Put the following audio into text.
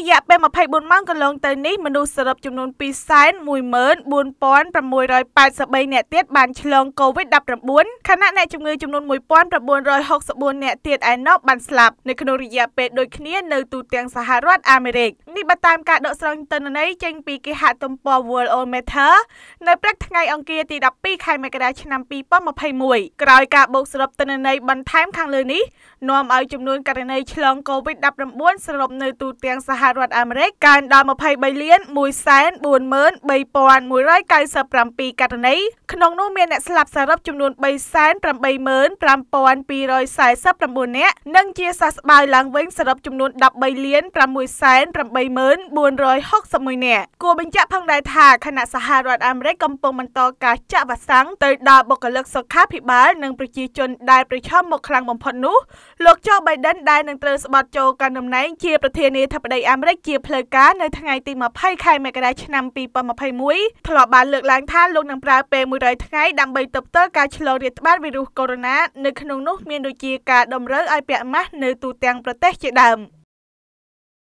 រយៈពេល24ម៉ោងកន្លងទៅនេះមនុស្សសរុបចំនួន2,146,683នាក់ទៀតបានឆ្លង COVID-19 ខណៈអ្នកជំងឺចំនួន1,964នាក់ទៀតឯណោះបានស្លាប់នៅក្នុងរយៈពេលដូចគ្នានៅទូទាំងសហរដ្ឋអាមេរិកនេះបើតាមការដកស្រង់ទិន្នន័យចេញពីគេហទំព័រ World Oil Matter នៅព្រឹកថ្ងៃអង្គារទី12ខែមករាឆ្នាំ2021ក្រោយការបូកសរុបទិន្នន័យបន្ថែមខាងលើនេះនាំឲ្យចំនួនករណីឆ្លង COVID-19 សរុបនៅទូទាំងសហរដ្ឋអាមេរិកកើនដល់23លាន1,43,197ករណីក្នុងនោះមានអ្នកស្លាប់សរុបចំនួន3,85,249នាក់និងជាសះស្បើយឡើងវិញសរុបចំនួន13លាន6,8 11461នាក់គួរបញ្ជាក់ផងដែរថាគណៈសហរដ្ឋអាមេរិកកំពុងបន្តការចាក់វ៉ាក់សាំងទៅដល់បុគ្គលិកសុខាភិបាលនិងប្រជាជន ដែលប្រឈមមុខខ្លាំងបំផុតនោះលោកជូបៃដិនដែលនឹងត្រូវស្បត់ចូលកាន់តំណែងជាប្រធានាធិបតីអាមេរិកជា ផ្លូវការនៅថ្ងៃទី20ខែមករាឆ្នាំ2021ធ្លាប់បានលើកឡើងថាលោកនឹងប្រើពេល100ថ្ងៃដើម្បីទប់ទល់ការឆ្លងរាលដាលវីរុសកូវីដ -19 នៅក្នុងនោះមានដូចជាការតម្រូវឲ្យពាក់ម៉ាស់នៅទូទាំងប្រទេសជាដើម។